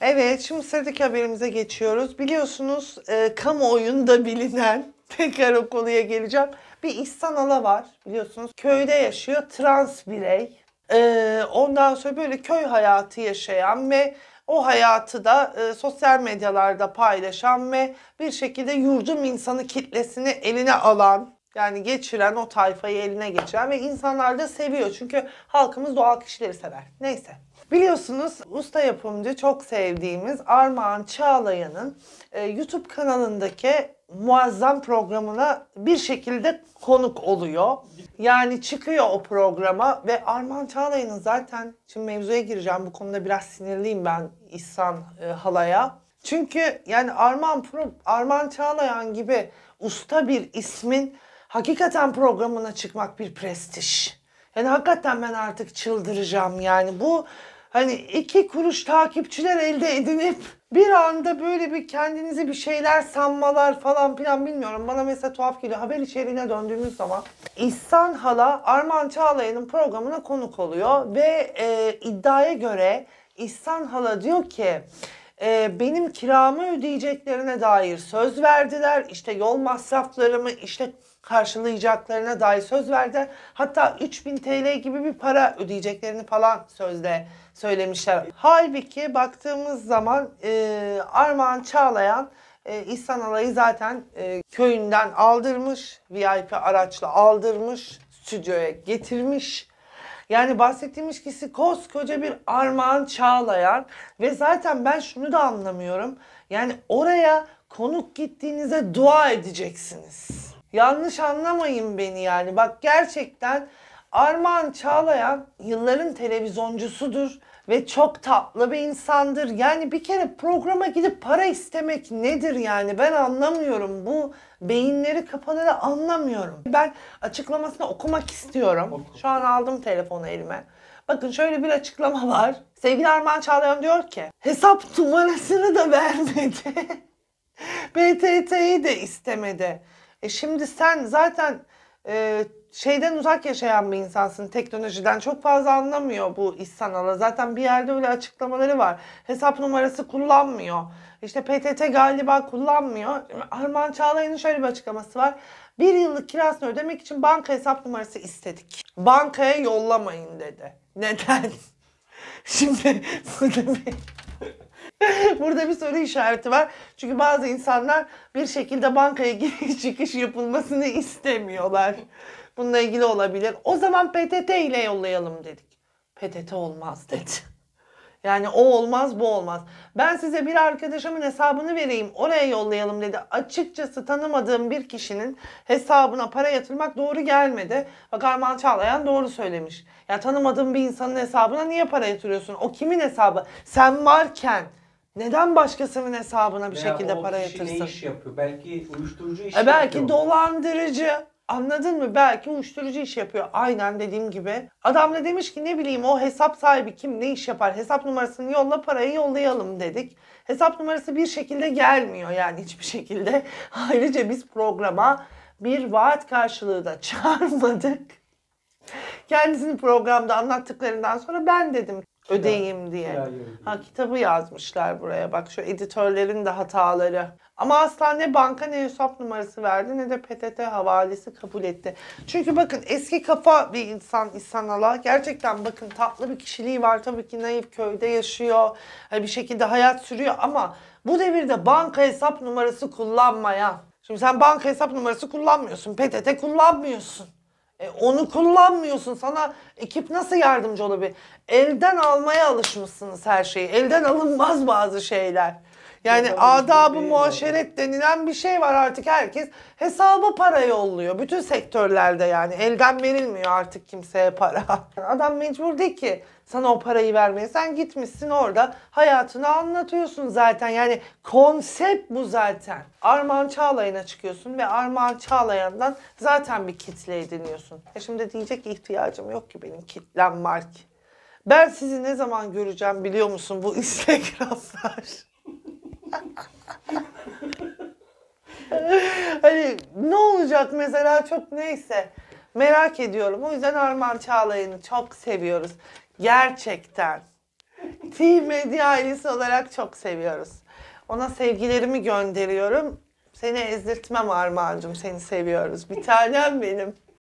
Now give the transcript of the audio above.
Evet, şimdi sıradaki haberimize geçiyoruz. Biliyorsunuz e, kamuoyunda bilinen, tekrar o konuya geleceğim. Bir İhsan Ala var biliyorsunuz. Köyde yaşıyor, trans birey. E, ondan sonra böyle köy hayatı yaşayan ve o hayatı da e, sosyal medyalarda paylaşan ve bir şekilde yurdum insanı kitlesini eline alan yani geçiren o tayfayı eline geçiren ve insanlar da seviyor. Çünkü halkımız doğal kişileri sever. Neyse. Biliyorsunuz usta yapımcı çok sevdiğimiz Armağan Çağlayan'ın e, YouTube kanalındaki muazzam programına bir şekilde konuk oluyor. Yani çıkıyor o programa ve Armağan Çağlayan'ın zaten şimdi mevzuya gireceğim bu konuda biraz sinirliyim ben İhsan e, Hala'ya. Çünkü yani Armağan, Armağan Çağlayan gibi usta bir ismin hakikaten programına çıkmak bir prestij. Yani hakikaten ben artık çıldıracağım yani bu hani iki kuruş takipçiler elde edinip bir anda böyle bir kendinizi bir şeyler sanmalar falan filan bilmiyorum. Bana mesela tuhaf geliyor. Haber içeriğine döndüğümüz zaman İhsan Hala Arman Çağlayan'ın programına konuk oluyor ve e, iddiaya göre İhsan Hala diyor ki e, benim kiramı ödeyeceklerine dair söz verdiler. İşte yol masraflarımı işte karşılayacaklarına dair söz verdi Hatta 3000 TL gibi bir para ödeyeceklerini falan sözde söylemişler. Halbuki baktığımız zaman e, Armağan Çağlayan e, İhsan Alay'ı zaten e, köyünden aldırmış, VIP araçla aldırmış, stüdyoya getirmiş yani bahsettiğim kişi koskoca bir Armağan Çağlayan ve zaten ben şunu da anlamıyorum. Yani oraya konuk gittiğinize dua edeceksiniz. Yanlış anlamayın beni yani. Bak gerçekten Armağan Çağlayan yılların televizyoncusudur ve çok tatlı bir insandır. Yani bir kere programa gidip para istemek nedir yani ben anlamıyorum. Bu beyinleri kapananı anlamıyorum. Ben açıklamasını okumak istiyorum. Şu an aldım telefonu elime. Bakın şöyle bir açıklama var. Sevgili Armağan Çağlayan diyor ki hesap numarasını da vermedi. BTT'yi de istemedi. E şimdi sen zaten e, şeyden uzak yaşayan bir insansın. Teknolojiden çok fazla anlamıyor bu İhsan Ala. Zaten bir yerde öyle açıklamaları var. Hesap numarası kullanmıyor. İşte PTT galiba kullanmıyor. Arman Çağlayan'ın şöyle bir açıklaması var. Bir yıllık kirasını ödemek için banka hesap numarası istedik. Bankaya yollamayın dedi. Neden? Şimdi burada bir... Burada bir soru işareti var. Çünkü bazı insanlar bir şekilde bankaya giriş çıkış yapılmasını istemiyorlar. Bununla ilgili olabilir. O zaman PTT ile yollayalım dedik. PTT olmaz dedi. Yani o olmaz bu olmaz. Ben size bir arkadaşımın hesabını vereyim oraya yollayalım dedi. Açıkçası tanımadığım bir kişinin hesabına para yatırmak doğru gelmedi. Bak Arman Çağlayan doğru söylemiş. Ya tanımadığım bir insanın hesabına niye para yatırıyorsun? O kimin hesabı? Sen varken neden başkasının hesabına bir Veya şekilde para yatırsın? ne iş yapıyor? Belki uyuşturucu iş e yapıyor. Belki dolandırıcı. Anladın mı? Belki uyuşturucu iş yapıyor. Aynen dediğim gibi. Adam da demiş ki ne bileyim o hesap sahibi kim ne iş yapar? Hesap numarasını yolla parayı yollayalım dedik. Hesap numarası bir şekilde gelmiyor yani hiçbir şekilde. Ayrıca biz programa bir vaat karşılığı da çağırmadık. Kendisini programda anlattıklarından sonra ben dedim ödeyeyim diye. Ha kitabı yazmışlar buraya bak şu editörlerin de hataları. Ama asla ne banka ne hesap numarası verdi ne de PTT havalesi kabul etti. Çünkü bakın eski kafa bir insan İhsan Ala. Gerçekten bakın tatlı bir kişiliği var. Tabii ki naif köyde yaşıyor. Hani bir şekilde hayat sürüyor ama bu devirde banka hesap numarası kullanmaya Şimdi sen banka hesap numarası kullanmıyorsun. PTT kullanmıyorsun. E, onu kullanmıyorsun. Sana ekip nasıl yardımcı olabilir? Elden almaya alışmışsınız her şeyi. Elden alınmaz bazı şeyler. Yani adab-ı muaşeret denilen bir şey var artık herkes hesaba para yolluyor. Bütün sektörlerde yani elden verilmiyor artık kimseye para. Adam mecbur değil ki sana o parayı vermeye. Sen gitmişsin orada hayatını anlatıyorsun zaten. Yani konsept bu zaten. Armağan Çağlayan'a çıkıyorsun ve Armağan Çağlayan'dan zaten bir kitle ediniyorsun. E şimdi diyecek ihtiyacım yok ki benim kitlem var ki. Ben sizi ne zaman göreceğim biliyor musun bu Instagram'lar? Ee, hani ne olacak mesela çok neyse merak ediyorum. O yüzden Arman Çağlayan'ı çok seviyoruz. Gerçekten. Team Medya ailesi olarak çok seviyoruz. Ona sevgilerimi gönderiyorum. Seni ezdirtmem Armağan'cığım. Seni seviyoruz. Bir tanem benim.